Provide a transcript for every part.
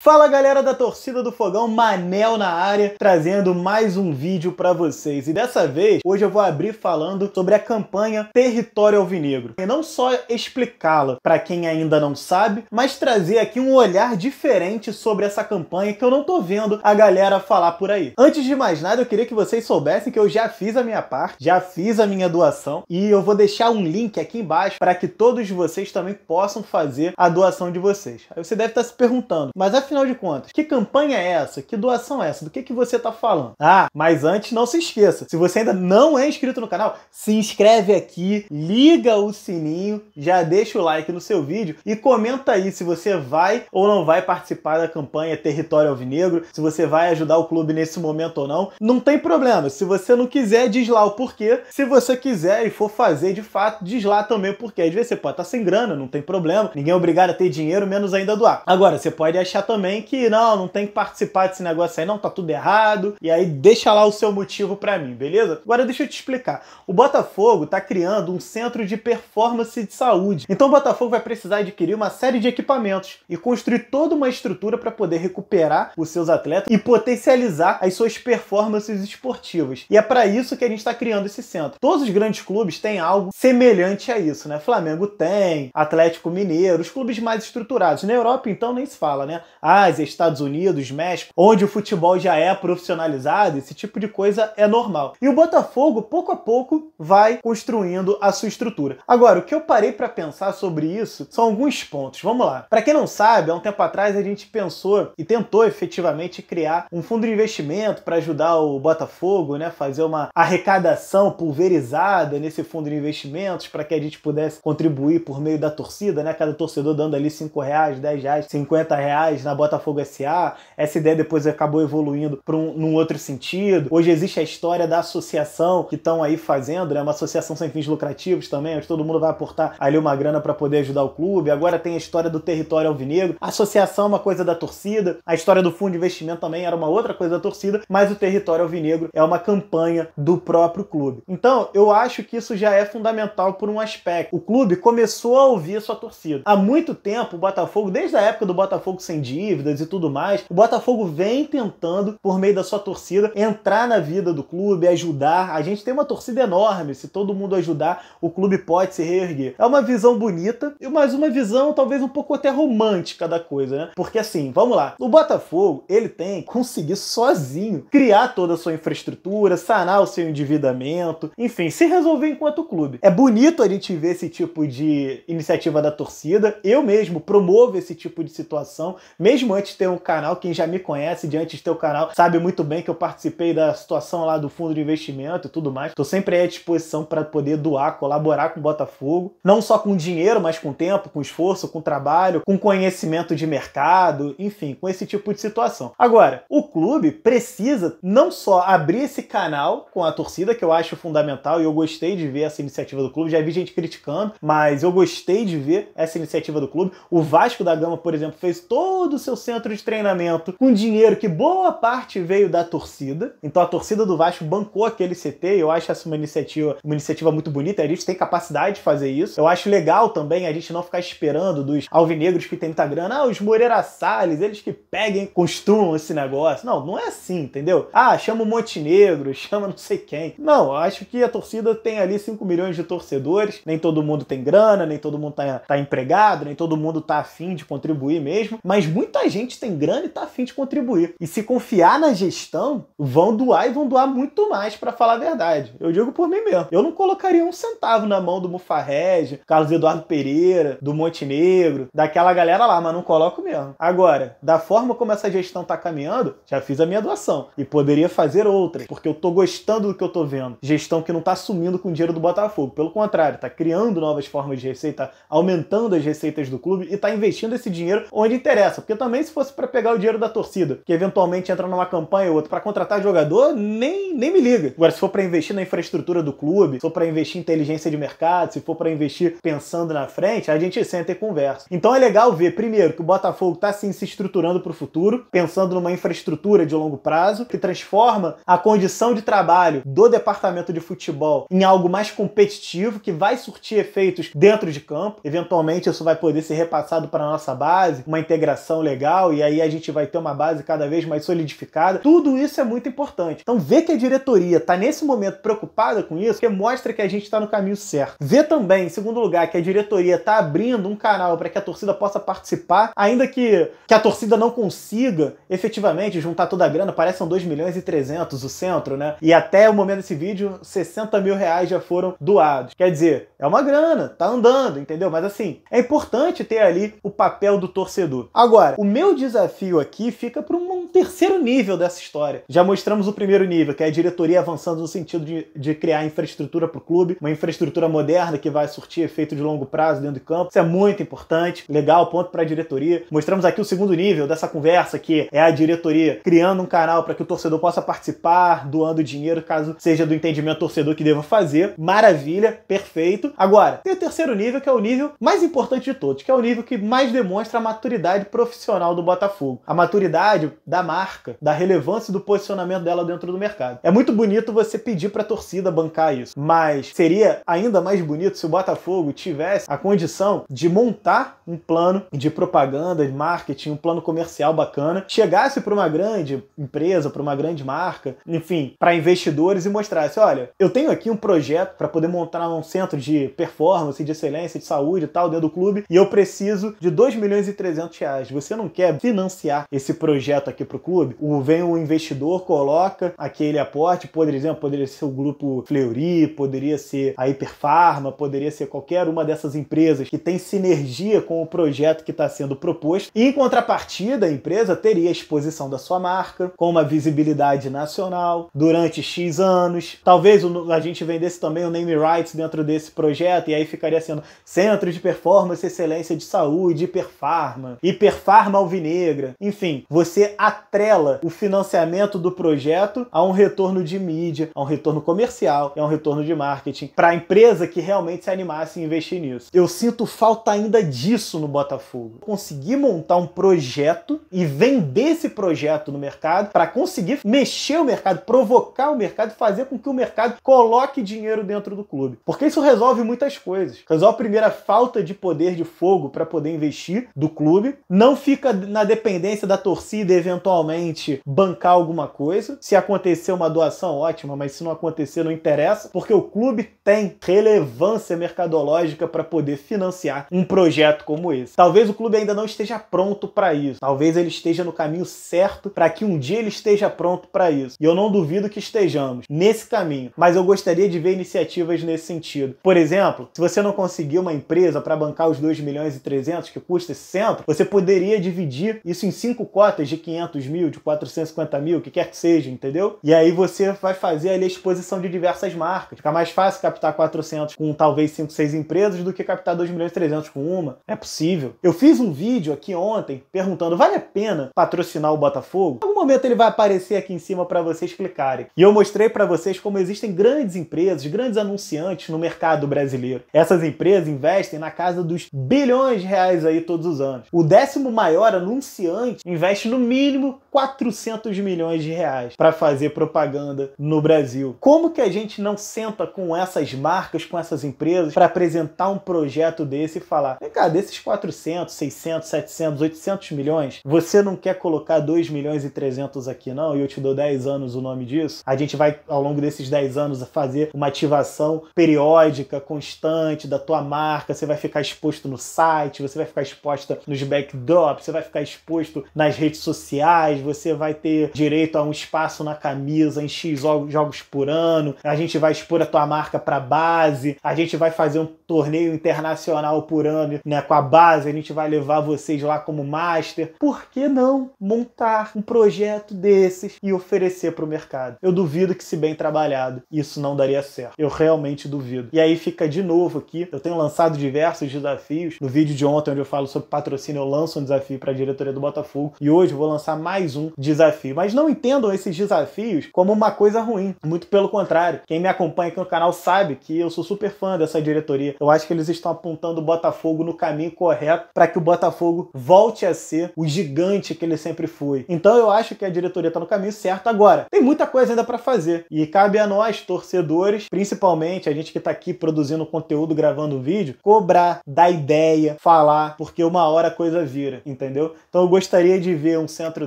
Fala galera da torcida do Fogão, Manel na área, trazendo mais um vídeo para vocês. E dessa vez, hoje eu vou abrir falando sobre a campanha Território Alvinegro. E não só explicá-la para quem ainda não sabe, mas trazer aqui um olhar diferente sobre essa campanha que eu não tô vendo a galera falar por aí. Antes de mais nada, eu queria que vocês soubessem que eu já fiz a minha parte, já fiz a minha doação e eu vou deixar um link aqui embaixo para que todos vocês também possam fazer a doação de vocês. Aí você deve estar tá se perguntando, mas afinal de contas, que campanha é essa? Que doação é essa? Do que, que você está falando? Ah, mas antes não se esqueça, se você ainda não é inscrito no canal, se inscreve aqui, liga o sininho, já deixa o like no seu vídeo e comenta aí se você vai ou não vai participar da campanha Território Alvinegro, se você vai ajudar o clube nesse momento ou não. Não tem problema, se você não quiser, diz lá o porquê. Se você quiser e for fazer de fato, diz lá também o porquê. Às vezes você pode estar tá sem grana, não tem problema, ninguém é obrigado a ter dinheiro, menos ainda doar. Agora, você pode achar também também que não, não tem que participar desse negócio aí, não, tá tudo errado. E aí deixa lá o seu motivo para mim, beleza? Agora deixa eu te explicar. O Botafogo tá criando um centro de performance de saúde. Então o Botafogo vai precisar adquirir uma série de equipamentos e construir toda uma estrutura para poder recuperar os seus atletas e potencializar as suas performances esportivas. E é para isso que a gente está criando esse centro. Todos os grandes clubes têm algo semelhante a isso, né? Flamengo tem, Atlético Mineiro, os clubes mais estruturados. Na Europa, então, nem se fala, né? Ásia, Estados Unidos, México, onde o futebol já é profissionalizado, esse tipo de coisa é normal. E o Botafogo, pouco a pouco, vai construindo a sua estrutura. Agora, o que eu parei para pensar sobre isso são alguns pontos. Vamos lá. Para quem não sabe, há um tempo atrás a gente pensou e tentou efetivamente criar um fundo de investimento para ajudar o Botafogo, né, fazer uma arrecadação pulverizada nesse fundo de investimentos para que a gente pudesse contribuir por meio da torcida, né, cada torcedor dando ali 5 reais, 10 reais, 50 reais na Botafogo SA, essa ideia depois acabou evoluindo para um num outro sentido. Hoje existe a história da associação que estão aí fazendo, né? Uma associação sem fins lucrativos também, onde todo mundo vai aportar ali uma grana para poder ajudar o clube. Agora tem a história do território alvinegro. A associação é uma coisa da torcida, a história do fundo de investimento também era uma outra coisa da torcida, mas o território alvinegro é uma campanha do próprio clube. Então, eu acho que isso já é fundamental por um aspecto. O clube começou a ouvir a sua torcida. Há muito tempo, o Botafogo, desde a época do Botafogo sem dia, dívidas e tudo mais, o Botafogo vem tentando, por meio da sua torcida, entrar na vida do clube, ajudar. A gente tem uma torcida enorme, se todo mundo ajudar, o clube pode se reerguer. É uma visão bonita, mas uma visão talvez um pouco até romântica da coisa, né? Porque assim, vamos lá, o Botafogo, ele tem que conseguir sozinho criar toda a sua infraestrutura, sanar o seu endividamento, enfim, se resolver enquanto clube. É bonito a gente ver esse tipo de iniciativa da torcida, eu mesmo promovo esse tipo de situação, mesmo mesmo antes de ter um canal, quem já me conhece de antes de ter o um canal sabe muito bem que eu participei da situação lá do fundo de investimento e tudo mais. Tô sempre à disposição para poder doar, colaborar com o Botafogo, não só com dinheiro, mas com tempo, com esforço, com trabalho, com conhecimento de mercado, enfim, com esse tipo de situação. Agora, o clube precisa não só abrir esse canal com a torcida, que eu acho fundamental e eu gostei de ver essa iniciativa do clube, já vi gente criticando, mas eu gostei de ver essa iniciativa do clube. O Vasco da Gama, por exemplo, fez todo o seu centro de treinamento com dinheiro que boa parte veio da torcida. Então a torcida do Vasco bancou aquele CT e eu acho essa uma iniciativa, uma iniciativa muito bonita. A gente tem capacidade de fazer isso. Eu acho legal também a gente não ficar esperando dos alvinegros que tem muita grana, ah, os Moreira Salles, eles que peguem, construam esse negócio. Não, não é assim, entendeu? Ah, chama o Montenegro, chama não sei quem. Não, acho que a torcida tem ali 5 milhões de torcedores, nem todo mundo tem grana, nem todo mundo tá, tá empregado, nem todo mundo tá afim de contribuir mesmo, mas muita muita gente tem grana e tá afim de contribuir. E se confiar na gestão, vão doar e vão doar muito mais, para falar a verdade. Eu digo por mim mesmo. Eu não colocaria um centavo na mão do Mufarrege, Carlos Eduardo Pereira, do Montenegro, daquela galera lá, mas não coloco mesmo. Agora, da forma como essa gestão está caminhando, já fiz a minha doação. E poderia fazer outras, porque eu tô gostando do que eu tô vendo. Gestão que não tá sumindo com o dinheiro do Botafogo. Pelo contrário, está criando novas formas de receita, aumentando as receitas do clube e está investindo esse dinheiro onde interessa. Porque também se fosse para pegar o dinheiro da torcida, que eventualmente entra numa campanha ou outra para contratar jogador, nem, nem me liga. Agora, se for para investir na infraestrutura do clube, se for para investir em inteligência de mercado, se for para investir pensando na frente, a gente senta e conversa. Então é legal ver, primeiro, que o Botafogo está assim, se estruturando para o futuro, pensando numa infraestrutura de longo prazo, que transforma a condição de trabalho do departamento de futebol em algo mais competitivo, que vai surtir efeitos dentro de campo. Eventualmente, isso vai poder ser repassado para a nossa base, uma integração legal e aí a gente vai ter uma base cada vez mais solidificada. Tudo isso é muito importante. Então vê que a diretoria está nesse momento preocupada com isso, que mostra que a gente está no caminho certo. Vê também, em segundo lugar, que a diretoria está abrindo um canal para que a torcida possa participar, ainda que, que a torcida não consiga efetivamente juntar toda a grana, Parece são 2 milhões e 300 o centro, né? E até o momento desse vídeo, 60 mil reais já foram doados. Quer dizer, é uma grana, tá andando, entendeu? Mas assim, é importante ter ali o papel do torcedor. Agora, o meu desafio aqui fica para um terceiro nível dessa história. Já mostramos o primeiro nível, que é a diretoria avançando no sentido de, de criar infraestrutura para o clube, uma infraestrutura moderna que vai surtir efeito de longo prazo dentro do campo. Isso é muito importante. Legal, ponto para a diretoria. Mostramos aqui o segundo nível dessa conversa, que é a diretoria criando um canal para que o torcedor possa participar, doando dinheiro, caso seja do entendimento torcedor que deva fazer. Maravilha, perfeito. Agora, tem o terceiro nível, que é o nível mais importante de todos, que é o nível que mais demonstra a maturidade profissional profissional do Botafogo. A maturidade da marca, da relevância do posicionamento dela dentro do mercado. É muito bonito você pedir para a torcida bancar isso, mas seria ainda mais bonito se o Botafogo tivesse a condição de montar um plano de propaganda, de marketing, um plano comercial bacana, chegasse para uma grande empresa, para uma grande marca, enfim, para investidores e mostrasse, olha, eu tenho aqui um projeto para poder montar um centro de performance, de excelência, de saúde e tal dentro do clube, e eu preciso de 2 milhões e 300 reais. Você não quer financiar esse projeto aqui para o clube, o, vem um investidor, coloca aquele aporte, por exemplo, poderia ser o grupo Fleury, poderia ser a Hiperfarma, poderia ser qualquer uma dessas empresas que tem sinergia com o projeto que está sendo proposto. E em contrapartida, a empresa teria a exposição da sua marca, com uma visibilidade nacional durante X anos. Talvez a gente vendesse também o name rights dentro desse projeto, e aí ficaria sendo centro de performance, excelência de saúde, hiperfarma. Hiperfarma arma alvinegra. Enfim, você atrela o financiamento do projeto a um retorno de mídia, a um retorno comercial, a é um retorno de marketing para a empresa que realmente se animasse a investir nisso. Eu sinto falta ainda disso no Botafogo. Conseguir montar um projeto e vender esse projeto no mercado para conseguir mexer o mercado, provocar o mercado, fazer com que o mercado coloque dinheiro dentro do clube. Porque isso resolve muitas coisas. Resolve primeiro a primeira falta de poder de fogo para poder investir do clube. Não fica fica na dependência da torcida eventualmente bancar alguma coisa. Se acontecer uma doação, ótima, mas se não acontecer, não interessa, porque o clube tem relevância mercadológica para poder financiar um projeto como esse. Talvez o clube ainda não esteja pronto para isso. Talvez ele esteja no caminho certo para que um dia ele esteja pronto para isso. E eu não duvido que estejamos nesse caminho, mas eu gostaria de ver iniciativas nesse sentido. Por exemplo, se você não conseguir uma empresa para bancar os 2 milhões e 300 que custa esse centro, você poderia dividir isso em cinco cotas de 500 mil, de 450 mil, o que quer que seja, entendeu? E aí você vai fazer ali a exposição de diversas marcas. Fica mais fácil captar 400 com talvez 5, 6 empresas do que captar 2 milhões e 300 com uma. É possível. Eu fiz um vídeo aqui ontem perguntando, vale a pena patrocinar o Botafogo? Em algum momento ele vai aparecer aqui em cima para vocês clicarem. E eu mostrei para vocês como existem grandes empresas, grandes anunciantes no mercado brasileiro. Essas empresas investem na casa dos bilhões de reais aí todos os anos. O décimo maior maior anunciante investe no mínimo 400 milhões de reais para fazer propaganda no Brasil. Como que a gente não senta com essas marcas, com essas empresas para apresentar um projeto desse e falar: "Vem cá, desses 400, 600, 700, 800 milhões, você não quer colocar 2 milhões e 300 aqui não? E eu te dou 10 anos o nome disso? A gente vai ao longo desses 10 anos fazer uma ativação periódica, constante da tua marca, você vai ficar exposto no site, você vai ficar exposta nos backdrops, você vai ficar exposto nas redes sociais, você vai ter direito a um espaço na camisa em X jogos por ano, a gente vai expor a tua marca para base, a gente vai fazer um torneio internacional por ano, né, com a base, a gente vai levar vocês lá como master. Por que não montar um projeto desses e oferecer para o mercado? Eu duvido que se bem trabalhado, isso não daria certo. Eu realmente duvido. E aí fica de novo aqui, eu tenho lançado diversos desafios. No vídeo de ontem onde eu falo sobre patrocínio, eu lanço um desafio desafio para a diretoria do Botafogo e hoje vou lançar mais um desafio. Mas não entendam esses desafios como uma coisa ruim, muito pelo contrário. Quem me acompanha aqui no canal sabe que eu sou super fã dessa diretoria. Eu acho que eles estão apontando o Botafogo no caminho correto para que o Botafogo volte a ser o gigante que ele sempre foi. Então eu acho que a diretoria está no caminho certo agora. Tem muita coisa ainda para fazer e cabe a nós, torcedores, principalmente a gente que está aqui produzindo conteúdo, gravando vídeo, cobrar, dar ideia, falar, porque uma hora a coisa vira. Então, entendeu? Então eu gostaria de ver um centro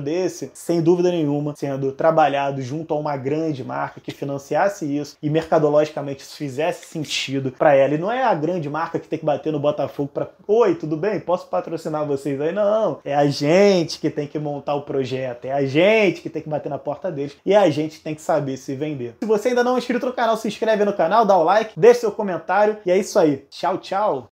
desse, sem dúvida nenhuma, sendo trabalhado junto a uma grande marca que financiasse isso e mercadologicamente isso fizesse sentido para ela. E não é a grande marca que tem que bater no Botafogo para, oi, tudo bem? Posso patrocinar vocês aí? Não, é a gente que tem que montar o projeto, é a gente que tem que bater na porta deles e a gente que tem que saber se vender. Se você ainda não é inscrito no canal, se inscreve no canal, dá o like, deixa seu comentário e é isso aí. Tchau, tchau.